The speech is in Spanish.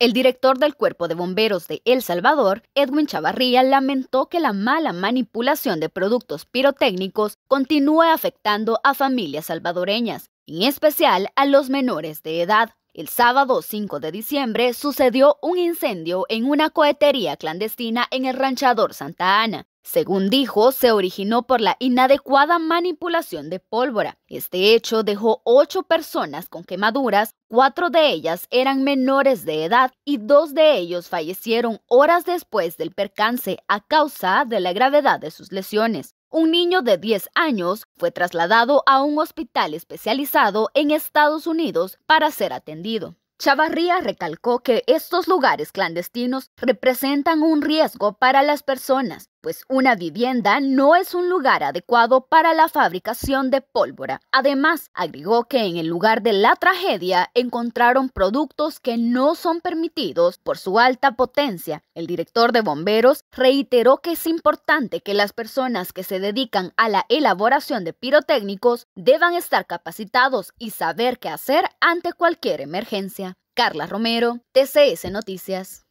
El director del Cuerpo de Bomberos de El Salvador, Edwin Chavarría, lamentó que la mala manipulación de productos pirotécnicos continúe afectando a familias salvadoreñas, en especial a los menores de edad. El sábado 5 de diciembre sucedió un incendio en una cohetería clandestina en el ranchador Santa Ana. Según dijo, se originó por la inadecuada manipulación de pólvora. Este hecho dejó ocho personas con quemaduras, cuatro de ellas eran menores de edad y dos de ellos fallecieron horas después del percance a causa de la gravedad de sus lesiones. Un niño de 10 años fue trasladado a un hospital especializado en Estados Unidos para ser atendido. Chavarría recalcó que estos lugares clandestinos representan un riesgo para las personas pues una vivienda no es un lugar adecuado para la fabricación de pólvora. Además, agregó que en el lugar de la tragedia encontraron productos que no son permitidos por su alta potencia. El director de bomberos reiteró que es importante que las personas que se dedican a la elaboración de pirotécnicos deban estar capacitados y saber qué hacer ante cualquier emergencia. Carla Romero, TCS Noticias.